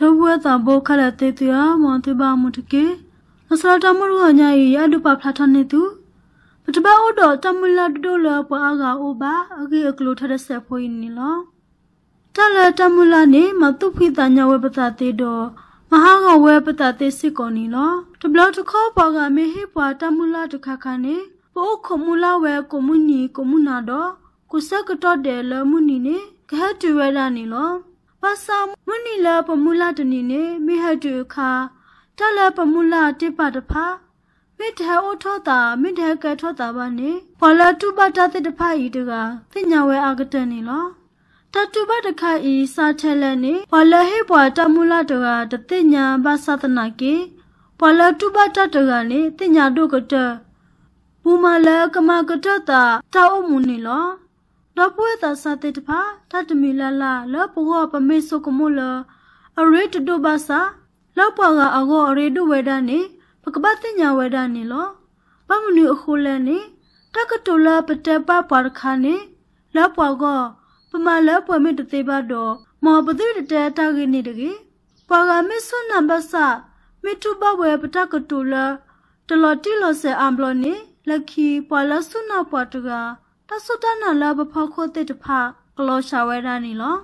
ထုံးပွဲတံပိုးခက်လက်သေးသေးမွန်တပါမုတကေနစရတမရုညာရီရဒုပဖလာထနေသူပတပအိုတော်တမလတ်တိုလပွားကအိုပါအကေအကလိုထတဲ့ဆက်ဖွေးနေလောတလတမလနေမတုဖိတညာဝပတတိတော်မဟာကဝဲပတတိစစ်ကောနီလောတဘလတခောပွားကမေဟိပွားတမလတခခနေပိုခမူလာဝဲကွန်မြူနီကွန်မြူနာတော်ကုဆကတော်တယ်လမုနီနေကဟတူဝဲလာနေလောပါစာမွနီလာပမူလာတနီနေမိဟတ်တူခါတလပမူလာတိပတဖာမိထေအိုထောတာမိထေကထောတာပါနေဖော်လာတုပတာတိတဖာဤတကသိညာဝဲအာကတန်နေလောတတုပတခါဤစာထက်လက်နေဖော်လာဟေပွာတမူလာတကတသိညာပါသသနာကေဖော်လာတုပတတကနေသိညာတို့ကတဘူမလကမကတတာတောက်အမှုနေလောတော့ပွဲသာစတဲ့တဖာတတ်တမီလာလာလောပူောပမေဆုကမုလအရေတတုဘာစာလောက်ပွားကအကောအရေတုဝေဒနေပကပတ်တင်ညာဝေဒနေလောပမနုအခုလဲနေတကတုလာပတပပါခါနေလောက်ပွားကပမလောက်ပွားမေတသေးပါတော့မောပတိတတဲတကိနေတကေပွာကမေဆွနံပါစမေတုဘဝေပတကတုလာတလတိလဆေအံဘလနေလခီပွာလဆုနာပွားတကားတဆုတနာလဘဖခိုတေတဖကလောရှာဝဲရနီလော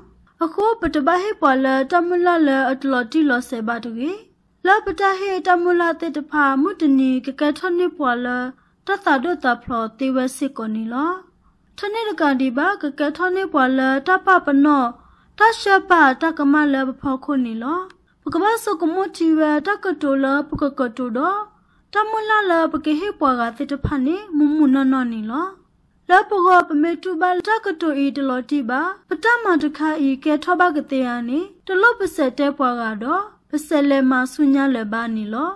အခုပတပဟေပလတမလလအတလတိလဆေဘတူကြီးလပတဟေတမလတေတဖမုတနီကကထနိပလတသဒတဖလတေဝစစ်ကိုနီလောထနိရကဒီဘကကထနိပလတပပနောတရှပတကမလဘဖခိုနီလောပကဘဆကမတီဝတကတိုလပကကတိုဒတမလလပကဟေပဝကတေတဖနိမုံမုနနနီလောလောပဂောပမေတုဘလတကတိုဤတလောတိပါပတမတခဤကဲထောဘကတေယနိတလောပစက်တဲပွားကတော့ပစက်လဲမဆုညာလဲပါနီလော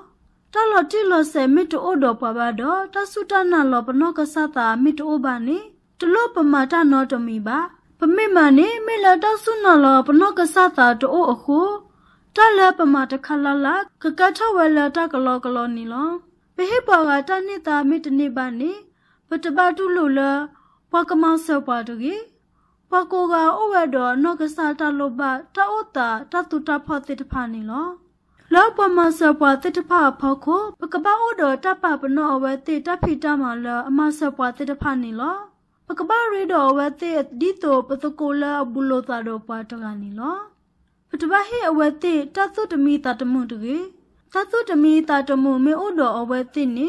တလောတိလောဆဲမစ်တိုဒောပွားပါတော့တဆုတနာလောပနောကဆတာမစ်တိုဘာနိတလောပမာတနောတမီပါပမေမနိမေလတဆုနာလောပနောကဆတာတိုအခုတလပမာတခလလကကထဝဲလတကလောကလောနီလောဘဟိပောကတနိတာမစ်တနိပါနိပတပတုလူလပကမောက်ဆောပါတုကြီးပကောကဩဝဒနောကဆာတလောဘတောတာတတုတဖတိတဖာနေလောလောပမဆပွားတိတဖာဖောခိုပကပအိုဒတပပနောဝတိတဖိတမလအမဆပွားတိတဖာနေလောပကပရီဒဝတိဒီတောပသကိုလဘူလောတာတော့ပါတကနေလောပတပဟိအဝတိတသုတမိတတမှုတူကြီးတသုတမိတတမှုမေဩဒအဝတိနေ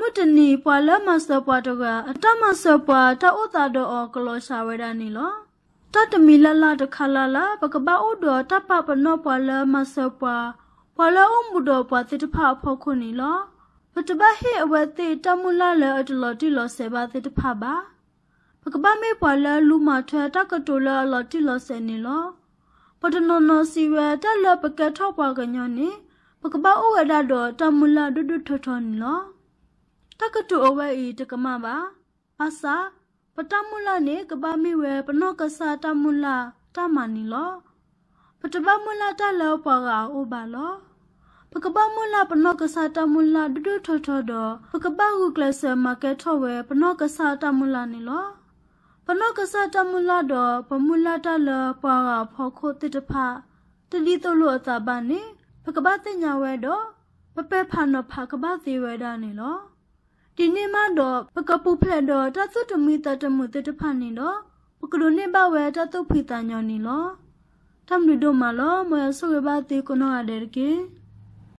မွတ်တနီပွာလမဆပွားတကအတမဆပွားတဥတာတော်အကလောရှာဝဲဒနီလောတတမီလလတခလလပကပအိုဒတပပနောပွာလမဆပွားပွာလအုံးမှုတော်ပွာတိတဖဖောခုနီလောပတပဟိအဝတိတမူလလအတလတိလဆေဘာတိတဖပါပကပမေပွာလလူမထွဲတကတိုလလတိလဆေနီလောပတနနစီဝတလပကထောပွာကညောနီပကပအိုဝဒတော်တမူလဒွဒွထထနီလောတကတူအဝဲဤတကမပါအစာပတမုလနေကပမိဝဲပနောကဆာတမုလတမနီလောပတပမုလတလောပကအိုပါလောပကပမုလပနောကဆာတမုလဒဒထထဒပကပဟုကလဆမာကက်ထဝဲပနောကဆာတမုလနီလောပနောကဆာတမုလဒပမုလတလပကဖောခိုတိတဖတတိတလို့အသာပါနေပကပတညာဝဲတော့ပပဖာနောဖာကပသေးဝဲတာနေလောဒီနေ့မှတော့ပကပူဖလက်တော့တသုတမီတတမှုတတဖန်နေတော့ပကလိုနေဘဝဲတသုဖိတညောနေလောတမ်လူတို့မလောမယဆုဝဘတိကနောအဒဲကေ